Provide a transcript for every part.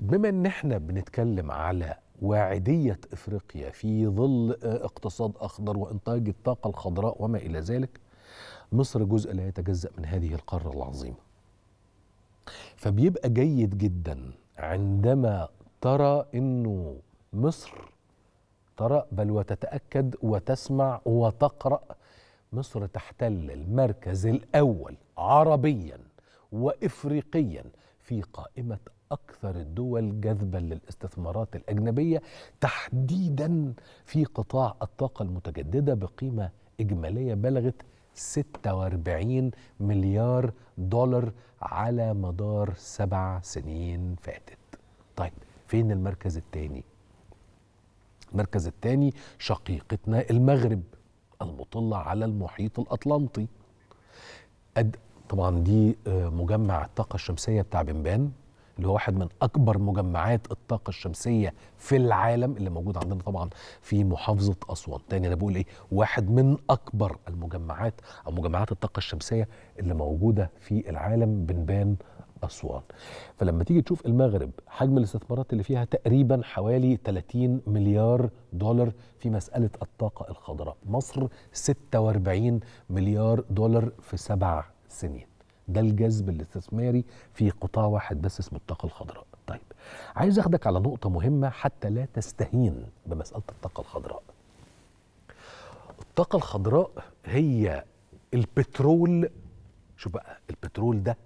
بما ان احنا بنتكلم على واعديه افريقيا في ظل آه، اقتصاد اخضر وانتاج الطاقه الخضراء وما الى ذلك مصر جزء لا يتجزا من هذه القاره العظيمه فبيبقى جيد جدا عندما ترى انه مصر ترى بل وتتاكد وتسمع وتقرا مصر تحتل المركز الاول عربيا وافريقيا في قائمه أكثر الدول جذبا للاستثمارات الأجنبية تحديدا في قطاع الطاقة المتجددة بقيمة إجمالية بلغت 46 مليار دولار على مدار سبع سنين فاتت طيب فين المركز الثاني المركز الثاني شقيقتنا المغرب المطلة على المحيط الأطلنطي أد... طبعا دي آه، مجمع الطاقة الشمسية بتاع بنبان اللي هو واحد من اكبر مجمعات الطاقه الشمسيه في العالم اللي موجود عندنا طبعا في محافظه اسوان تاني انا بقول ايه واحد من اكبر المجمعات او مجمعات الطاقه الشمسيه اللي موجوده في العالم بنبان أسوان فلما تيجي تشوف المغرب حجم الاستثمارات اللي فيها تقريبا حوالي 30 مليار دولار في مسألة الطاقة الخضراء مصر 46 مليار دولار في سبع سنين ده الجذب الاستثماري في قطاع واحد بس اسمه الطاقه الخضراء طيب عايز اخدك على نقطه مهمه حتى لا تستهين بمساله الطاقه الخضراء الطاقه الخضراء هي البترول شوف بقى البترول ده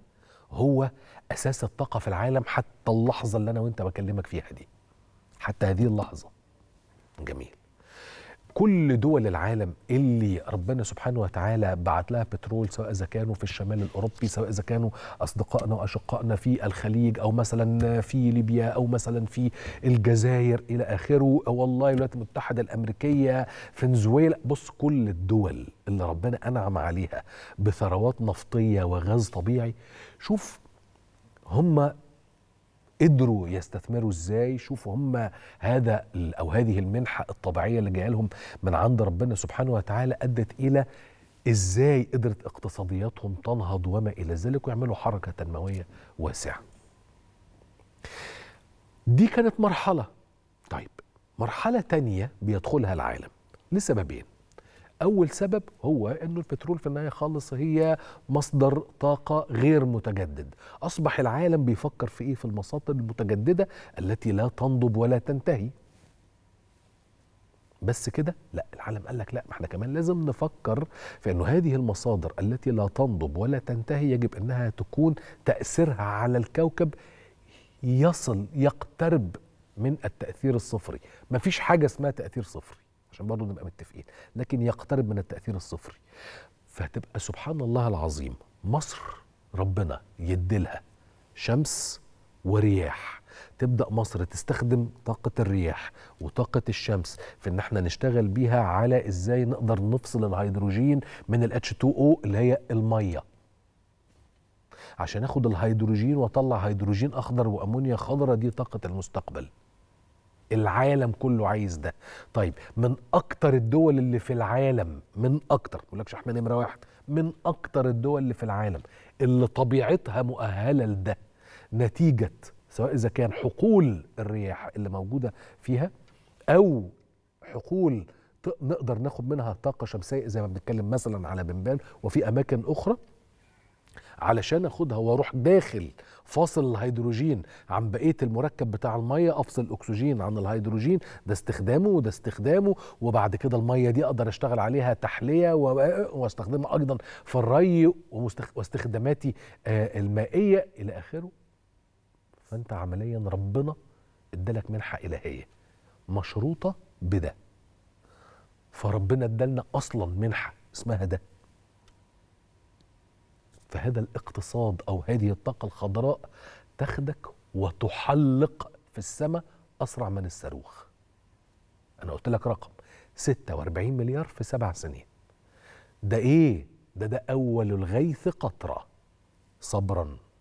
هو اساس الطاقه في العالم حتى اللحظه اللي انا وانت بكلمك فيها دي حتى هذه اللحظه جميل كل دول العالم اللي ربنا سبحانه وتعالى بعت لها بترول سواء اذا كانوا في الشمال الاوروبي سواء اذا كانوا اصدقائنا واشقائنا في الخليج او مثلا في ليبيا او مثلا في الجزائر الى اخره والله الولايات المتحده الامريكيه فنزويلا بص كل الدول اللي ربنا انعم عليها بثروات نفطيه وغاز طبيعي شوف هم قدروا يستثمروا ازاي شوفوا هم هذا او هذه المنحه الطبيعيه اللي جايه لهم من عند ربنا سبحانه وتعالى ادت الى ازاي قدرت اقتصادياتهم تنهض وما الى ذلك ويعملوا حركه تنمويه واسعه دي كانت مرحله طيب مرحله تانية بيدخلها العالم لسببين اول سبب هو انه البترول في النهايه خالص هي مصدر طاقه غير متجدد اصبح العالم بيفكر في ايه في المصادر المتجدده التي لا تنضب ولا تنتهي بس كده لا العالم قال لك لا ما احنا كمان لازم نفكر في انه هذه المصادر التي لا تنضب ولا تنتهي يجب انها تكون تاثيرها على الكوكب يصل يقترب من التاثير الصفري مفيش حاجه اسمها تاثير صفري عشان برضه نبقى متفقين لكن يقترب من التاثير الصفري فهتبقى سبحان الله العظيم مصر ربنا يديلها شمس ورياح تبدا مصر تستخدم طاقه الرياح وطاقه الشمس في ان احنا نشتغل بيها على ازاي نقدر نفصل الهيدروجين من الاتش 2 او اللي هي الميه عشان اخد الهيدروجين واطلع هيدروجين اخضر وامونيا خضراء دي طاقه المستقبل العالم كله عايز ده طيب من اكتر الدول اللي في العالم من اكتر ما لك احنا نمره واحد من اكتر الدول اللي في العالم اللي طبيعتها مؤهله لده نتيجه سواء اذا كان حقول الرياح اللي موجوده فيها او حقول نقدر ناخد منها طاقه شمسيه زي ما بنتكلم مثلا على بمبان وفي اماكن اخرى علشان اخدها واروح داخل فاصل الهيدروجين عن بقيه المركب بتاع الميه افصل الاكسجين عن الهيدروجين ده استخدامه وده استخدامه وبعد كده الميه دي اقدر اشتغل عليها تحليه واستخدمها ايضا في الري واستخداماتي آه، المائيه الى اخره فانت عمليا ربنا ادالك منحه الهيه مشروطه بده فربنا ادالنا اصلا منحه اسمها ده هذا الاقتصاد او هذه الطاقه الخضراء تاخدك وتحلق في السماء اسرع من الصاروخ انا قلت لك رقم 46 مليار في سبع سنين ده ايه ده ده اول الغيث قطره صبرا